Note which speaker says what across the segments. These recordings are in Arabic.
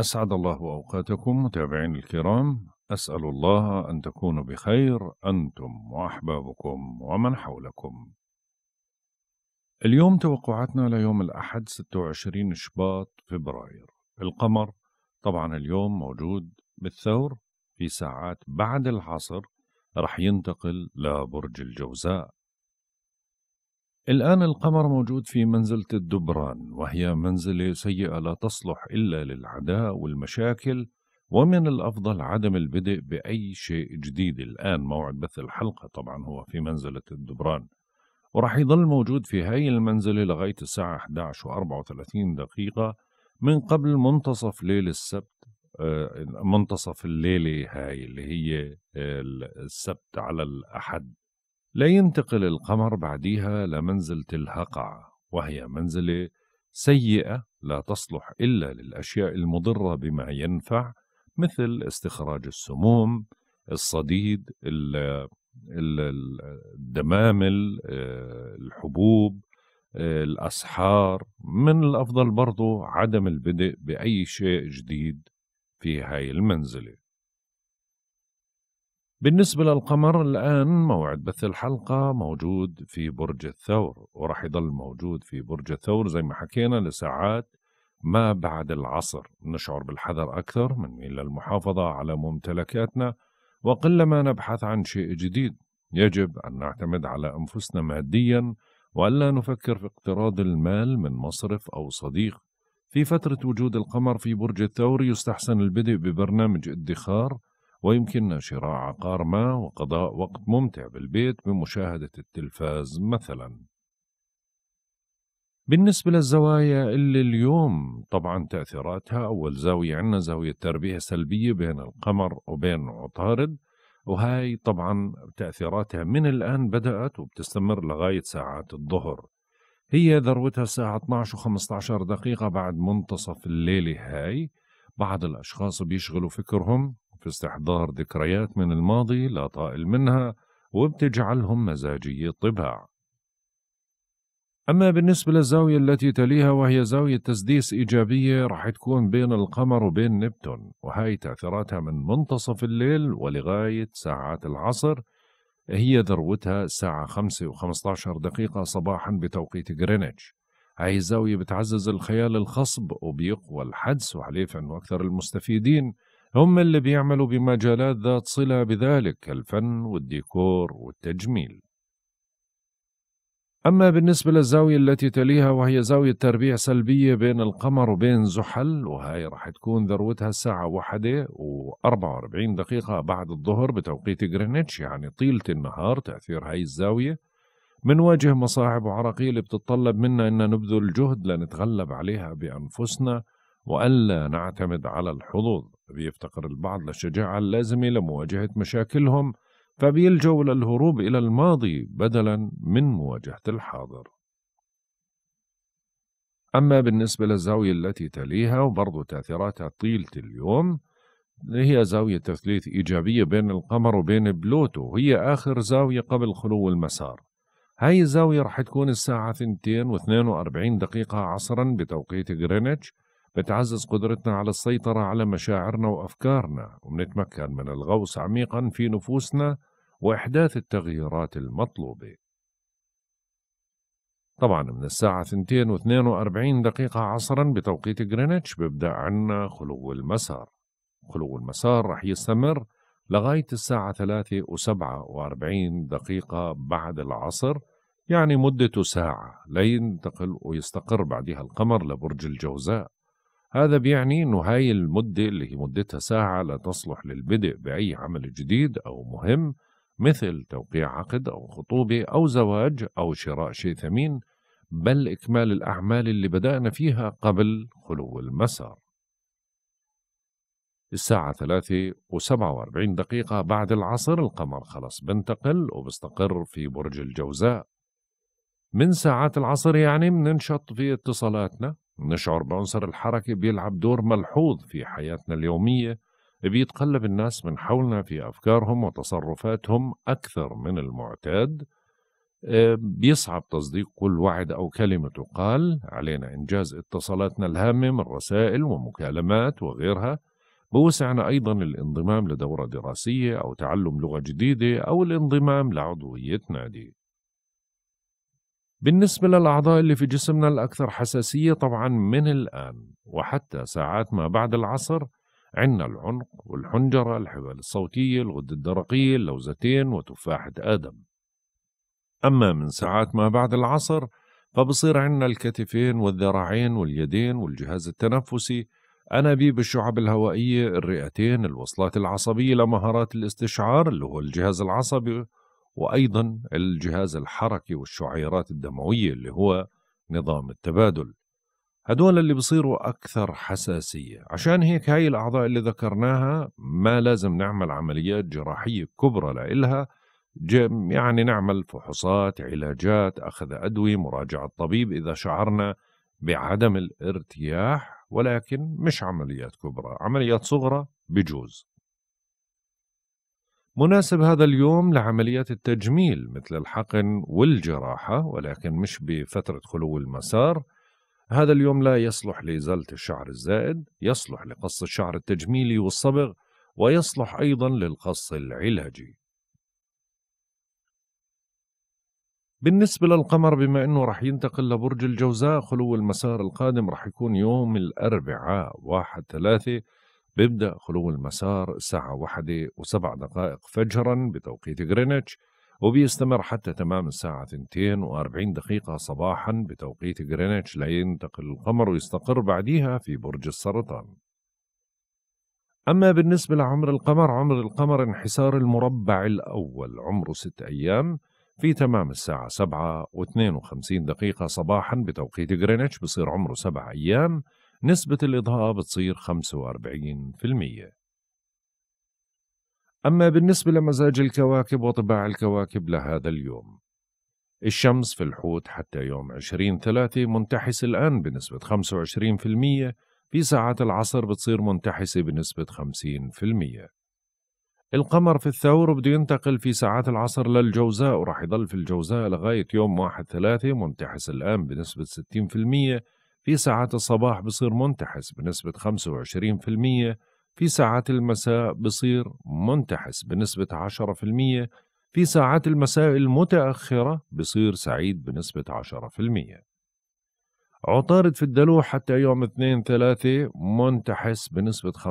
Speaker 1: أسعد الله أوقاتكم متابعين الكرام أسأل الله أن تكونوا بخير أنتم وأحبابكم ومن حولكم اليوم توقعاتنا ليوم الأحد 26 شباط فبراير القمر طبعا اليوم موجود بالثور في ساعات بعد العصر رح ينتقل لبرج الجوزاء الآن القمر موجود في منزلة الدبران وهي منزلة سيئة لا تصلح إلا للعداء والمشاكل ومن الأفضل عدم البدء بأي شيء جديد الآن موعد بث الحلقة طبعا هو في منزلة الدبران وراح يظل موجود في هاي المنزلة لغاية الساعة 11 و 34 دقيقة من قبل منتصف ليل السبت آه، منتصف الليلة هاي اللي هي آه، السبت على الأحد لا ينتقل القمر بعديها لمنزلة الهقع وهي منزلة سيئة لا تصلح إلا للأشياء المضرة بما ينفع مثل استخراج السموم الصديد الدمامل آه، الحبوب آه، الأسحار من الأفضل برضو عدم البدء بأي شيء جديد في هاي المنزلة بالنسبة للقمر الآن موعد بث الحلقة موجود في برج الثور وراح يضل موجود في برج الثور زي ما حكينا لساعات ما بعد العصر نشعر بالحذر أكثر من إلى المحافظة على ممتلكاتنا وقلما نبحث عن شيء جديد يجب أن نعتمد على أنفسنا ماديا وألا نفكر في اقتراض المال من مصرف أو صديق في فترة وجود القمر في برج الثور يستحسن البدء ببرنامج ادخار ويمكننا شراء عقار ما وقضاء وقت ممتع بالبيت بمشاهدة التلفاز مثلا بالنسبة للزوايا اللي اليوم طبعا تأثيراتها أول زاوية عندنا زاوية تربية سلبية بين القمر وبين عطارد وهاي طبعا تأثيراتها من الآن بدأت وبتستمر لغاية ساعات الظهر هي ذروتها الساعة 12 و 15 دقيقة بعد منتصف الليلة هاي بعض الأشخاص بيشغلوا فكرهم في استحضار ذكريات من الماضي لا طائل منها وبتجعلهم مزاجي الطباع أما بالنسبة للزاوية التي تليها وهي زاوية تسديس إيجابية راح تكون بين القمر وبين نبتون وهي تأثيراتها من منتصف الليل ولغاية ساعات العصر هي ذروتها الساعة 5 و15 دقيقة صباحا بتوقيت غرينتش هاي الزاوية بتعزز الخيال الخصب وبيقوى الحدس وعليه فإنه أكثر المستفيدين هم اللي بيعملوا بمجالات ذات صلة بذلك كالفن والديكور والتجميل أما بالنسبة للزاوية التي تليها وهي زاوية تربيع سلبية بين القمر وبين زحل وهي رح تكون ذروتها الساعة واحدة و44 دقيقة بعد الظهر بتوقيت غرينتش يعني طيلة النهار تأثير هاي الزاوية منواجه مصاعب وعراقيل بتتطلب منا أن نبذل جهد لنتغلب عليها بأنفسنا وألا نعتمد على الحظوظ فبيفتقر البعض للشجاعة اللازمة لمواجهة مشاكلهم فبيلجوا للهروب إلى الماضي بدلا من مواجهة الحاضر أما بالنسبة للزاوية التي تليها وبرضو تأثيراتها طيلة اليوم هي زاوية تثليث إيجابية بين القمر وبين بلوتو هي آخر زاوية قبل خلو المسار هاي الزاوية رح تكون الساعة 2 و42 دقيقة عصرا بتوقيت غرينتش بتعزز قدرتنا على السيطرة على مشاعرنا وأفكارنا وبنتمكن من الغوص عميقا في نفوسنا وإحداث التغييرات المطلوبة طبعا من الساعة 242 دقيقة عصرا بتوقيت جرينتش بيبدأ عنا خلو المسار خلو المسار رح يستمر لغاية الساعة 3 و47 دقيقة بعد العصر يعني مدته ساعة لينتقل ويستقر بعدها القمر لبرج الجوزاء هذا بيعني أنه هاي المدة اللي هي مدتها ساعة لا تصلح للبدء بأي عمل جديد أو مهم مثل توقيع عقد أو خطوبة أو زواج أو شراء شيء ثمين بل إكمال الأعمال اللي بدأنا فيها قبل خلو المسار الساعة ثلاثة وسبعة واربعين دقيقة بعد العصر القمر خلص بنتقل وبستقر في برج الجوزاء من ساعات العصر يعني مننشط في اتصالاتنا نشعر بعنصر الحركة بيلعب دور ملحوظ في حياتنا اليومية بيتقلب الناس من حولنا في أفكارهم وتصرفاتهم أكثر من المعتاد آه، بيصعب تصديق كل وعد أو كلمة تقال علينا إنجاز اتصالاتنا الهامة من رسائل ومكالمات وغيرها بوسعنا أيضا الانضمام لدورة دراسية أو تعلم لغة جديدة أو الانضمام لعضوية نادي بالنسبة للأعضاء اللي في جسمنا الأكثر حساسية طبعا من الآن وحتى ساعات ما بعد العصر عندنا العنق والحنجرة الحبال الصوتية الغدة الدرقية اللوزتين وتفاحة آدم أما من ساعات ما بعد العصر فبصير عندنا الكتفين والذراعين واليدين والجهاز التنفسي أنابيب الشعب الهوائية الرئتين الوصلات العصبية لمهارات الاستشعار اللي هو الجهاز العصبي وأيضا الجهاز الحركي والشعيرات الدموية اللي هو نظام التبادل هدول اللي بصيروا أكثر حساسية عشان هيك هاي الأعضاء اللي ذكرناها ما لازم نعمل عمليات جراحية كبرى لإلها يعني نعمل فحوصات علاجات أخذ أدوية مراجعة طبيب إذا شعرنا بعدم الارتياح ولكن مش عمليات كبرى عمليات صغرى بجوز مناسب هذا اليوم لعمليات التجميل مثل الحقن والجراحة ولكن مش بفترة خلو المسار هذا اليوم لا يصلح لإزالة الشعر الزائد يصلح لقص الشعر التجميلي والصبغ ويصلح أيضا للقص العلاجي بالنسبة للقمر بما أنه رح ينتقل لبرج الجوزاء خلو المسار القادم رح يكون يوم الأربعاء واحد ثلاثة بيبدأ خلو المسار الساعة واحدة وسبع دقائق فجرا بتوقيت غرينتش وبيستمر حتى تمام الساعة اثنتين واربعين دقيقة صباحا بتوقيت غرينتش لينتقل القمر ويستقر بعديها في برج السرطان أما بالنسبة لعمر القمر عمر القمر انحسار المربع الأول عمره ست أيام في تمام الساعة 7 و52 دقيقة صباحا بتوقيت غرينتش بصير عمره سبع أيام نسبة الإضاءة بتصير 45% أما بالنسبة لمزاج الكواكب وطباع الكواكب لهذا اليوم الشمس في الحوت حتى يوم 20 ثلاثة منتحس الآن بنسبة 25% في ساعات العصر بتصير منتحسة بنسبة 50% القمر في الثور بده ينتقل في ساعات العصر للجوزاء وراح يضل في الجوزاء لغاية يوم واحد ثلاثة منتحس الآن بنسبة 60% في ساعات الصباح بصير منتحس بنسبة 25% في ساعات المساء بصير منتحس بنسبة 10% في ساعات المساء المتأخرة بصير سعيد بنسبة 10% عطارد في الدلو حتى يوم 2 3 منتحس بنسبة 25%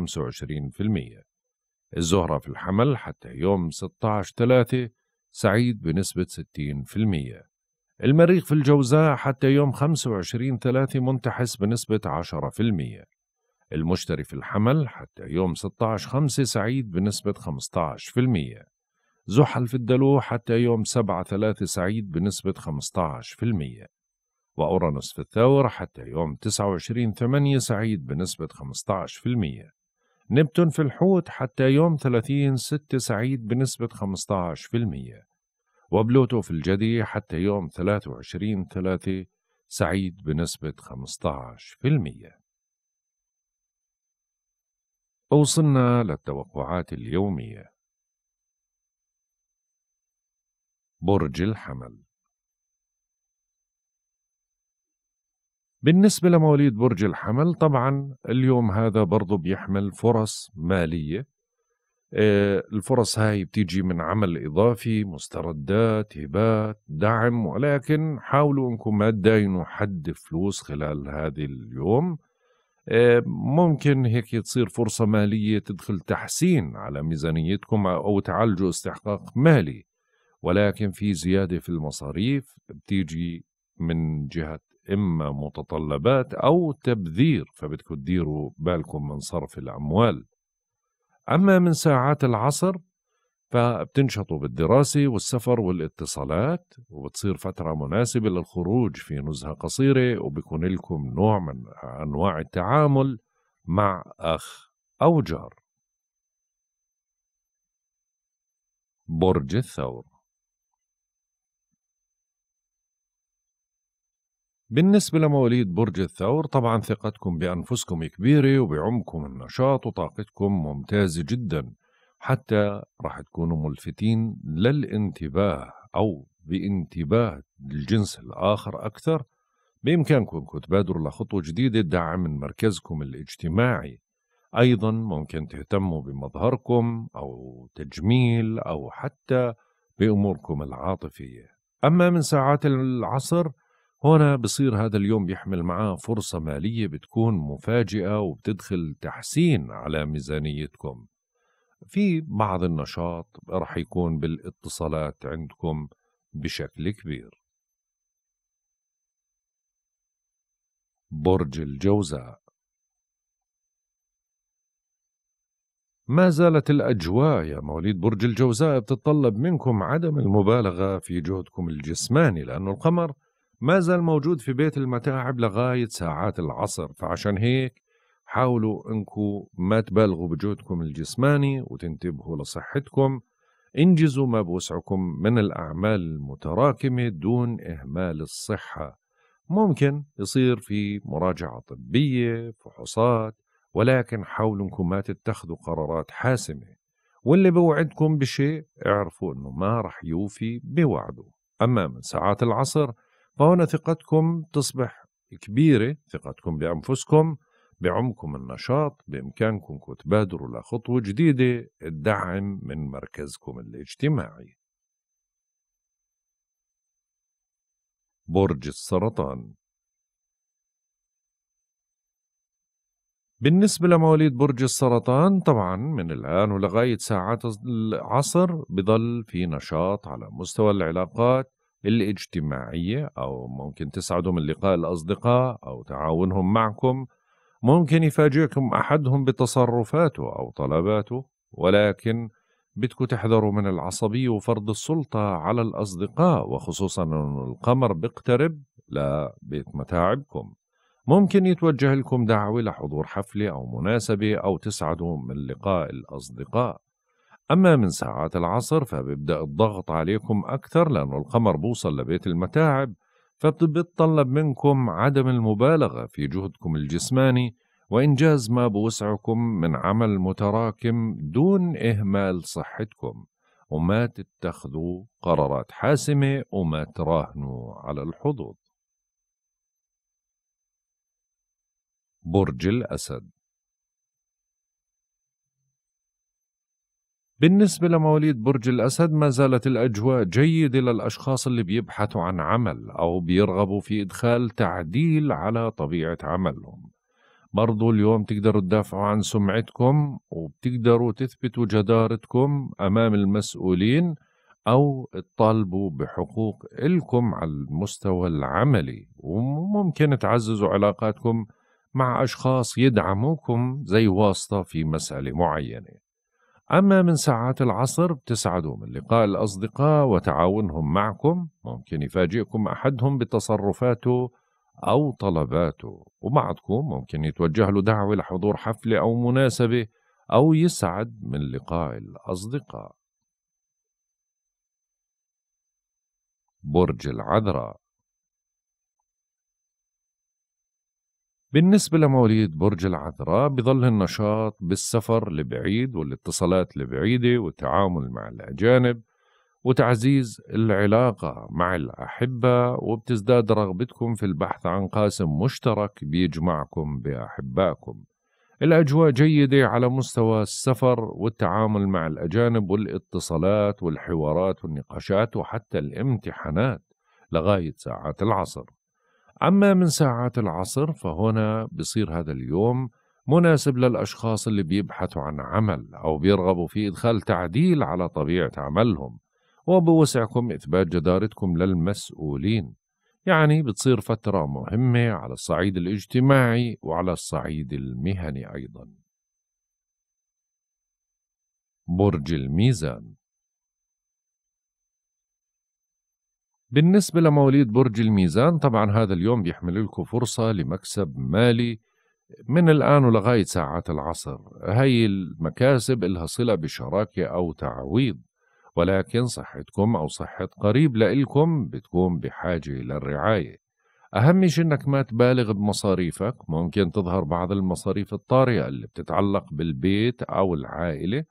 Speaker 1: الزهرة في الحمل حتى يوم 16 3 سعيد بنسبة 60% المريخ في الجوزاء حتى يوم 25 ثلاثة منتحس بنسبة 10% المشتري في الحمل حتى يوم 16 خمسة سعيد بنسبة 15% زحل في الدلو حتى يوم 7 ثلاثة سعيد بنسبة 15% وأورانوس في الثور حتى يوم 29 ثمانية سعيد بنسبة 15% نبتون في الحوت حتى يوم 30 ستة سعيد بنسبة 15% وبلوتو في الجدي حتى يوم 23 3 سعيد بنسبة 15% وصلنا للتوقعات اليومية برج الحمل بالنسبة لمواليد برج الحمل طبعا اليوم هذا برضو بيحمل فرص مالية آه، الفرص هاي بتيجي من عمل إضافي مستردات هبات دعم ولكن حاولوا أنكم ما تداينوا حد فلوس خلال هذا اليوم آه، ممكن هيك تصير فرصة مالية تدخل تحسين على ميزانيتكم أو تعالجوا استحقاق مالي ولكن في زيادة في المصاريف بتيجي من جهة إما متطلبات أو تبذير فبتكون تديروا بالكم من صرف الأموال أما من ساعات العصر فبتنشطوا بالدراسة والسفر والاتصالات وبتصير فترة مناسبة للخروج في نزهة قصيرة وبكون لكم نوع من أنواع التعامل مع أخ أو جار برج الثور بالنسبة لمواليد برج الثور طبعا ثقتكم بأنفسكم كبيرة وبعمقكم النشاط وطاقتكم ممتازة جدا حتى راح تكونوا ملفتين للانتباه أو بانتباه الجنس الآخر أكثر بإمكانكم تبادروا لخطوة جديدة دعم من مركزكم الاجتماعي أيضا ممكن تهتموا بمظهركم أو تجميل أو حتى بأموركم العاطفية أما من ساعات العصر هنا بصير هذا اليوم بيحمل معاه فرصة مالية بتكون مفاجئة وبتدخل تحسين على ميزانيتكم في بعض النشاط رح يكون بالاتصالات عندكم بشكل كبير برج الجوزاء ما زالت الأجواء يا مواليد برج الجوزاء بتطلب منكم عدم المبالغة في جهدكم الجسماني لأن القمر ما زال موجود في بيت المتاعب لغاية ساعات العصر فعشان هيك حاولوا انكم ما تبالغوا بجهدكم الجسماني وتنتبهوا لصحتكم انجزوا ما بوسعكم من الأعمال المتراكمة دون إهمال الصحة ممكن يصير في مراجعة طبية فحوصات ولكن حاولوا انكم ما تتخذوا قرارات حاسمة واللي بوعدكم بشيء اعرفوا انه ما رح يوفي بوعده أما من ساعات العصر فهنا ثقتكم تصبح كبيرة ثقتكم بأنفسكم بعمكم النشاط بإمكانكم تبادروا لخطوة جديدة الدعم من مركزكم الاجتماعي برج السرطان بالنسبة لمواليد برج السرطان طبعا من الآن ولغاية ساعات العصر بضل في نشاط على مستوى العلاقات الاجتماعية أو ممكن تسعدوا من لقاء الأصدقاء أو تعاونهم معكم ممكن يفاجئكم أحدهم بتصرفاته أو طلباته ولكن بدكم تحذروا من العصبية وفرض السلطة على الأصدقاء وخصوصا أن القمر بيقترب لبيت متاعبكم ممكن يتوجه لكم دعوة لحضور حفلة أو مناسبة أو تسعدوا من لقاء الأصدقاء أما من ساعات العصر فبيبدأ الضغط عليكم أكثر لأنه القمر بوصل لبيت المتاعب فبتطلب منكم عدم المبالغة في جهدكم الجسماني وإنجاز ما بوسعكم من عمل متراكم دون إهمال صحتكم وما تتخذوا قرارات حاسمة وما تراهنوا على الحظوظ برج الأسد بالنسبة لمواليد برج الأسد ما زالت الأجواء جيدة للأشخاص اللي بيبحثوا عن عمل أو بيرغبوا في إدخال تعديل على طبيعة عملهم برضو اليوم تقدروا تدافعوا عن سمعتكم وبتقدروا تثبتوا جدارتكم أمام المسؤولين أو تطالبوا بحقوق إلكم على المستوى العملي وممكن تعززوا علاقاتكم مع أشخاص يدعموكم زي واسطة في مسألة معينة أما من ساعات العصر بتسعدوا من لقاء الأصدقاء وتعاونهم معكم ممكن يفاجئكم أحدهم بتصرفاته أو طلباته وبعضكم ممكن يتوجه له دعوة لحضور حفلة أو مناسبة أو يسعد من لقاء الأصدقاء برج العذراء بالنسبة لمواليد برج العذراء بظل النشاط بالسفر لبعيد والاتصالات لبعيدة والتعامل مع الأجانب وتعزيز العلاقة مع الأحبة وبتزداد رغبتكم في البحث عن قاسم مشترك بيجمعكم بأحبائكم الأجواء جيدة على مستوى السفر والتعامل مع الأجانب والاتصالات والحوارات والنقاشات وحتى الامتحانات لغاية ساعات العصر أما من ساعات العصر فهنا بصير هذا اليوم مناسب للأشخاص اللي بيبحثوا عن عمل أو بيرغبوا في إدخال تعديل على طبيعة عملهم وبوسعكم إثبات جدارتكم للمسؤولين يعني بتصير فترة مهمة على الصعيد الاجتماعي وعلى الصعيد المهني أيضا برج الميزان بالنسبة لمواليد برج الميزان طبعا هذا اليوم بيحمل لكم فرصة لمكسب مالي من الآن ولغاية ساعات العصر هاي المكاسب إلها صلة بشراكة أو تعويض ولكن صحتكم أو صحة قريب لإلكم بتكون بحاجة للرعاية أهم شيء إنك ما تبالغ بمصاريفك ممكن تظهر بعض المصاريف الطارئة اللي بتتعلق بالبيت أو العائلة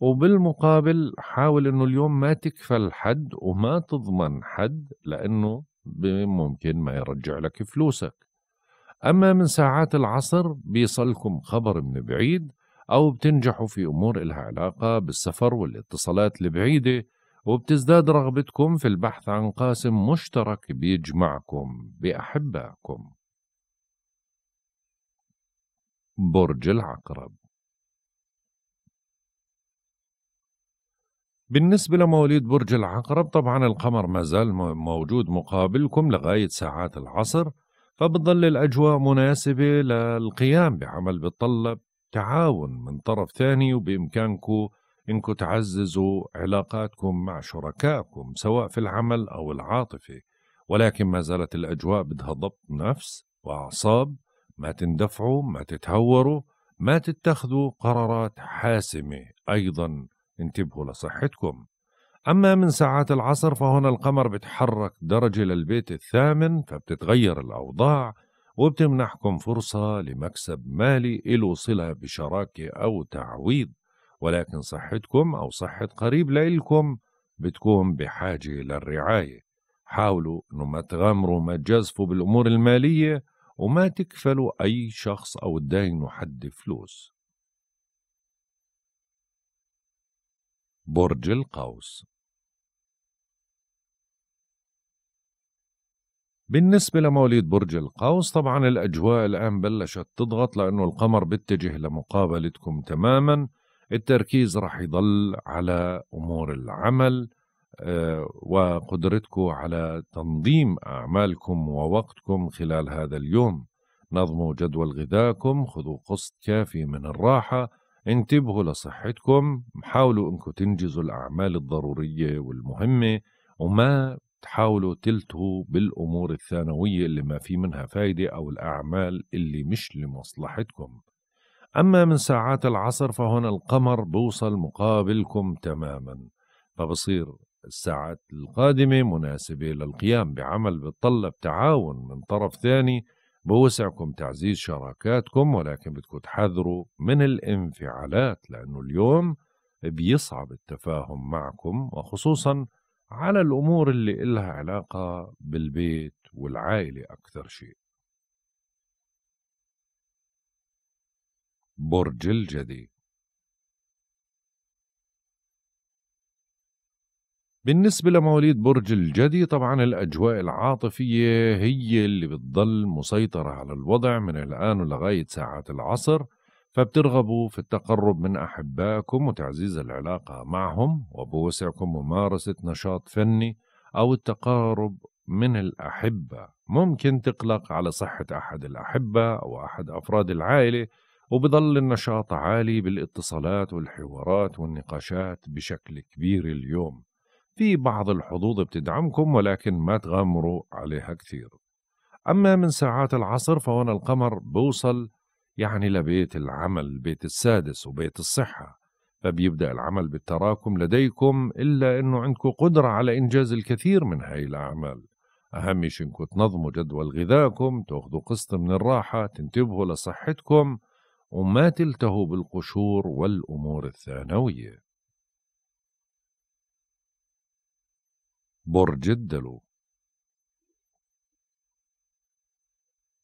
Speaker 1: وبالمقابل حاول انه اليوم ما تكفل حد وما تضمن حد لانه ممكن ما يرجع لك فلوسك اما من ساعات العصر بيصلكم خبر من بعيد او بتنجحوا في امور إلها علاقه بالسفر والاتصالات البعيده وبتزداد رغبتكم في البحث عن قاسم مشترك بيجمعكم باحبائكم برج العقرب بالنسبة لمواليد برج العقرب طبعا القمر ما زال موجود مقابلكم لغاية ساعات العصر فبتظل الأجواء مناسبة للقيام بعمل بتطلب تعاون من طرف ثاني وبإمكانكم إنكم تعززوا علاقاتكم مع شركائكم سواء في العمل أو العاطفة ولكن ما زالت الأجواء بدها ضبط نفس وأعصاب ما تندفعوا ما تتهوروا ما تتخذوا قرارات حاسمة أيضا انتبهوا لصحتكم أما من ساعات العصر فهنا القمر بتحرك درجة للبيت الثامن فبتتغير الأوضاع وبتمنحكم فرصة لمكسب مالي إلو صلة بشراكة أو تعويض ولكن صحتكم أو صحة قريب لإلكم بتكون بحاجة للرعاية حاولوا أنه ما تغامروا ما تجازفوا بالأمور المالية وما تكفلوا أي شخص أو تداينوا حد فلوس برج القوس بالنسبة لمواليد برج القوس طبعا الأجواء الآن بلشت تضغط لأنه القمر باتجه لمقابلتكم تماما التركيز رح يضل على أمور العمل آه، وقدرتكم على تنظيم أعمالكم ووقتكم خلال هذا اليوم نظموا جدول غذائكم خذوا قسط كافي من الراحة انتبهوا لصحتكم حاولوا انكم تنجزوا الأعمال الضرورية والمهمة وما تحاولوا تلتهوا بالأمور الثانوية اللي ما في منها فايدة أو الأعمال اللي مش لمصلحتكم أما من ساعات العصر فهون القمر بوصل مقابلكم تماما فبصير الساعات القادمة مناسبة للقيام بعمل بتطلب تعاون من طرف ثاني بوسعكم تعزيز شراكاتكم ولكن بدكم تحذروا من الانفعالات لأنه اليوم بيصعب التفاهم معكم وخصوصا على الأمور اللي إلها علاقة بالبيت والعائلة أكثر شيء برج الجدي بالنسبة لمواليد برج الجدي طبعا الأجواء العاطفية هي اللي بتضل مسيطرة على الوضع من الآن ولغاية ساعات العصر فبترغبوا في التقرب من أحبائكم وتعزيز العلاقة معهم وبوسعكم ممارسة نشاط فني أو التقارب من الأحبة ممكن تقلق على صحة أحد الأحبة أو أحد أفراد العائلة وبضل النشاط عالي بالاتصالات والحوارات والنقاشات بشكل كبير اليوم في بعض الحظوظ بتدعمكم ولكن ما تغامروا عليها كثير أما من ساعات العصر فهون القمر بوصل يعني لبيت العمل بيت السادس وبيت الصحة فبيبدأ العمل بالتراكم لديكم إلا أنه عندكم قدرة على إنجاز الكثير من هاي الأعمال أهم شيء أنكم تنظموا جدول غذائكم تأخذوا قسط من الراحة تنتبهوا لصحتكم وما تلتهوا بالقشور والأمور الثانوية برج الدلو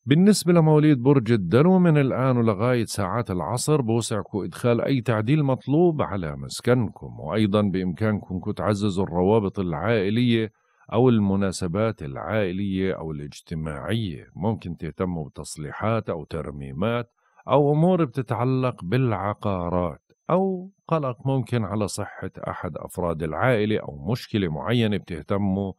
Speaker 1: بالنسبة لمواليد برج الدلو من الآن ولغاية ساعات العصر بوسعكم إدخال أي تعديل مطلوب على مسكنكم وأيضا بإمكانكم تعززوا الروابط العائلية أو المناسبات العائلية أو الاجتماعية ممكن تهتموا بتصليحات أو ترميمات أو أمور بتتعلق بالعقارات أو قلق ممكن على صحة أحد أفراد العائلة أو مشكلة معينة بتهتموا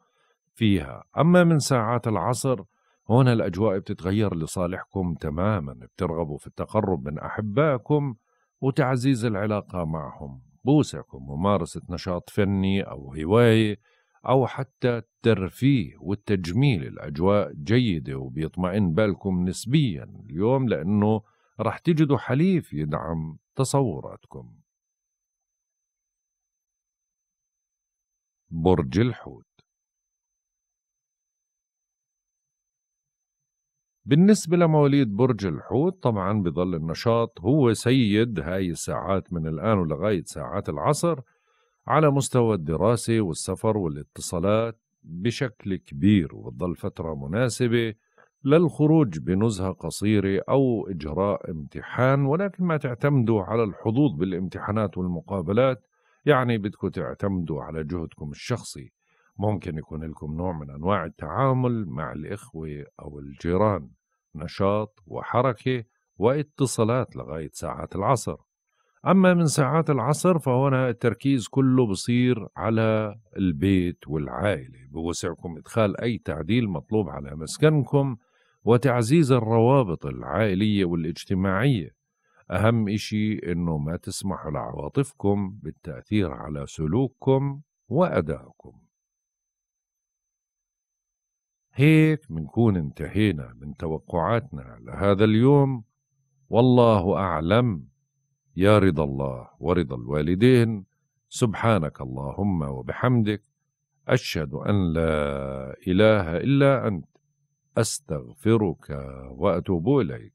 Speaker 1: فيها أما من ساعات العصر هنا الأجواء بتتغير لصالحكم تماما بترغبوا في التقرب من أحبائكم وتعزيز العلاقة معهم بوسعكم ممارسة نشاط فني أو هواية أو حتى الترفيه والتجميل الأجواء جيدة وبيطمئن بالكم نسبيا اليوم لأنه رح تجدوا حليف يدعم تصوراتكم برج الحوت بالنسبة لمواليد برج الحوت طبعا بظل النشاط هو سيد هاي الساعات من الآن ولغاية ساعات العصر على مستوى الدراسة والسفر والاتصالات بشكل كبير وبتضل فترة مناسبة للخروج بنزهة قصيرة أو إجراء امتحان ولكن ما تعتمدوا على الحظوظ بالامتحانات والمقابلات يعني بدكم تعتمدوا على جهدكم الشخصي ممكن يكون لكم نوع من أنواع التعامل مع الإخوة أو الجيران نشاط وحركة واتصالات لغاية ساعات العصر أما من ساعات العصر فهنا التركيز كله بصير على البيت والعائلة بوسعكم إدخال أي تعديل مطلوب على مسكنكم وتعزيز الروابط العائلية والاجتماعية أهم إشي إنه ما تسمحوا لعواطفكم بالتأثير على سلوككم وأدائكم هيك منكون انتهينا من توقعاتنا لهذا اليوم والله أعلم يا رضا الله ورضا الوالدين سبحانك اللهم وبحمدك أشهد أن لا إله إلا أنت أستغفرك وأتوب إليك